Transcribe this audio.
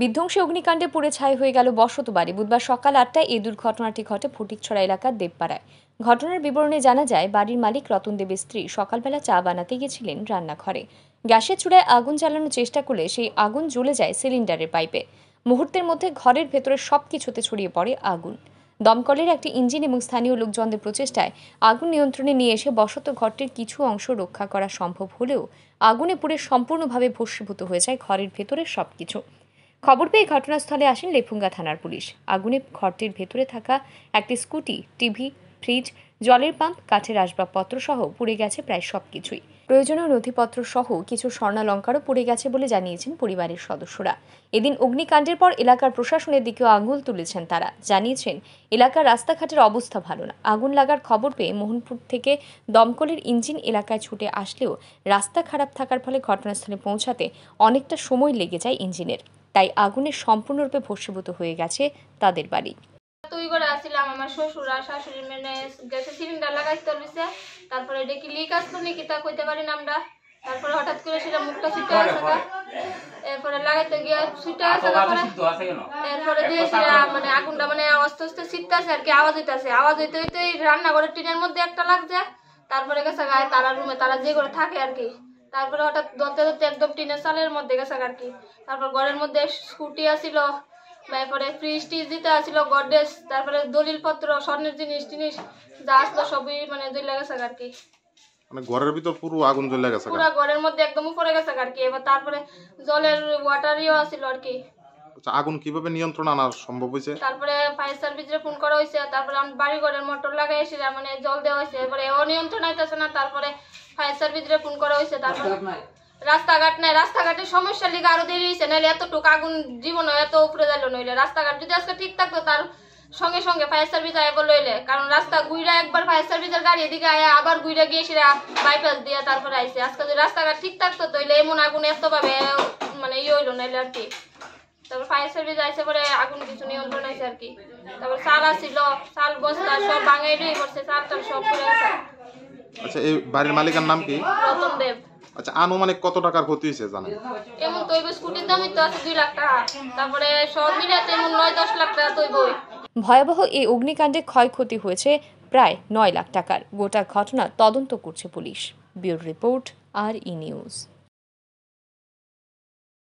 বিধ্বংসী অগ্নিকাণ্ডে পুড়ে ছাই হয়ে গেল বসত বাড়ি বুধবার সকাল আটটায় এই দুর্ঘটনাটি ঘটে ফটিকছড়া এলাকার দেবপাড়ায় ঘটনার বিবরণে জানা যায় বাড়ির মালিক রতন দেবের স্ত্রী সকালবেলা চা বানাতে গিয়েছিলেন রান্নাঘরে গ্যাসের চূড়ায় আগুন চালানোর চেষ্টা করলে সেই আগুন জ্বলে যায় সিলিন্ডারের পাইপে মুহূর্তের মধ্যে ঘরের ভেতরে সব কিছুতে ছড়িয়ে পড়ে আগুন দমকলের একটি ইঞ্জিন এবং স্থানীয় লোকজনদের প্রচেষ্টায় আগুন নিয়ন্ত্রণে নিয়ে এসে বসত ঘরটির কিছু অংশ রক্ষা করা সম্ভব হলেও আগুনে পুড়ে সম্পূর্ণভাবে ভস্মীভূত হয়ে যায় ঘরের ভেতরে সব কিছু খবর পেয়ে ঘটনাস্থলে আসেন লেফুঙ্গা থানার পুলিশ আগুনে ঘরটির ভেতরে থাকা একটি স্কুটি টিভি ফ্রিজ জলের পাম্প কাঠের আসবাবপত্র সহ পুড়ে গেছে প্রায় সব কিছুই প্রয়োজনীয় নথিপত্র সহ কিছু স্বর্ণালঙ্কারও পুড়ে গেছে বলে জানিয়েছেন পরিবারের সদস্যরা এদিন অগ্নিকাণ্ডের পর এলাকার প্রশাসনের দিকেও আঙুল তুলেছেন তারা জানিয়েছেন এলাকার রাস্তাঘাটের অবস্থা ভালো না আগুন লাগার খবর পেয়ে মোহনপুর থেকে দমকলের ইঞ্জিন এলাকায় ছুটে আসলেও রাস্তা খারাপ থাকার ফলে ঘটনাস্থলে পৌঁছাতে অনেকটা সময় লেগে যায় ইঞ্জিনের তাই আগুনে সম্পূর্ণরূপে ভস্মীভূত হয়ে গেছে তাদের বাড়ি তুই করে আসছিলাম আমার শ্বশুর আর শাশুড়ি মেনে গ্যাসের সিলিন্ডার লাগাইতে হইছে তারপরে এটা কি লিক আসলো নাকি তা কইতে পারি না আমরা তারপরে হঠাৎ করে সেটা মুখটা ছুটে আসে এরপরে লাগাইতে গিয়ে ছুটে আসে এরপরে যে সেটা মানে আগুনটা মানে আস্তে আস্তে ছিটতেছে আর কি আওয়াজ হইতেছে আওয়াজ হইতে হইতে রান্নাঘরের টিনের মধ্যে একটা লাগছে তারপরে গেছে গায়ে তারা রুমে তারা যে করে থাকে আর কি তারপরে হঠাৎ ধরতে ধরতে একদম টিনের চালের মধ্যে গেছে আর কি তারপর ঘরের মধ্যে স্কুটি আসিল তারপরে ফ্রিজ টিজ দিতে আসিল গডরেজ তারপরে দলিল পত্র স্বর্ণের জিনিস টিনিস যা আসলো সবই মানে জ্বলে গেছে আর কি মানে ঘরের ভিতর পুরো আগুন জ্বলে গেছে পুরো ঘরের মধ্যে একদম উপরে গেছে আর কি এবার তারপরে জলের ওয়াটারিও আসিল আর কি আচ্ছা আগুন কিভাবে নিয়ন্ত্রণ আনা সম্ভব হয়েছে তারপরে ফায়ার সার্ভিসে ফোন করা হইছে তারপরে আমি বাড়ি ঘরের মোটর লাগাই এসে মানে জল দেওয়া হয়েছে এবারে ও নিয়ন্ত্রণ আইতাছে না তারপরে ফায়ার সার্ভিসে ফোন করা হইছে তারপরে রাস্তাঘাট নাই রাস্তাঘাটের সমস্যার লিগে আরো দেরি হয়েছে নাহলে এতটুকু আগুন জীবন এত উপরে যাইলো নইলে রাস্তাঘাট যদি আজকে ঠিক থাকতো তার সঙ্গে সঙ্গে ফায়ার সার্ভিস আয় লইলে কারণ রাস্তা গুইরা একবার ফায়ার সার্ভিসের গাড়ি এদিকে আয়া আবার গুইরা গিয়ে বাইপাস দিয়ে তারপরে আইসে আজকে যদি রাস্তাঘাট ঠিক থাকতো তাইলে এমন আগুন এত ভাবে মানে ইয়ে হইলো নাইলে আর কি তারপর ফায়ার সার্ভিস আইসে পরে আগুন কিছু নিয়ন্ত্রণ আছে আর কি তারপর চাল আসছিল চাল বস্তা সব ভাঙাই দিয়ে করছে চাল টাল সব পুরো আচ্ছা এই বাড়ির মালিকের নাম কি রতন দেব আচ্ছা আনুমানিক কত টাকার ক্ষতি হয়েছে জানেন এমন তো ওই স্কুটির দামই তো আছে 2 লাখ টাকা তারপরে সব মিলিয়ে এমন 9 10 লাখ টাকা তো হইবই ভয়াবহ এই অগ্নিকাণ্ডে ক্ষয়ক্ষতি হয়েছে প্রায় নয় লাখ টাকার গোটা ঘটনা তদন্ত করছে পুলিশ ব্যুরো রিপোর্ট আর ই নিউজ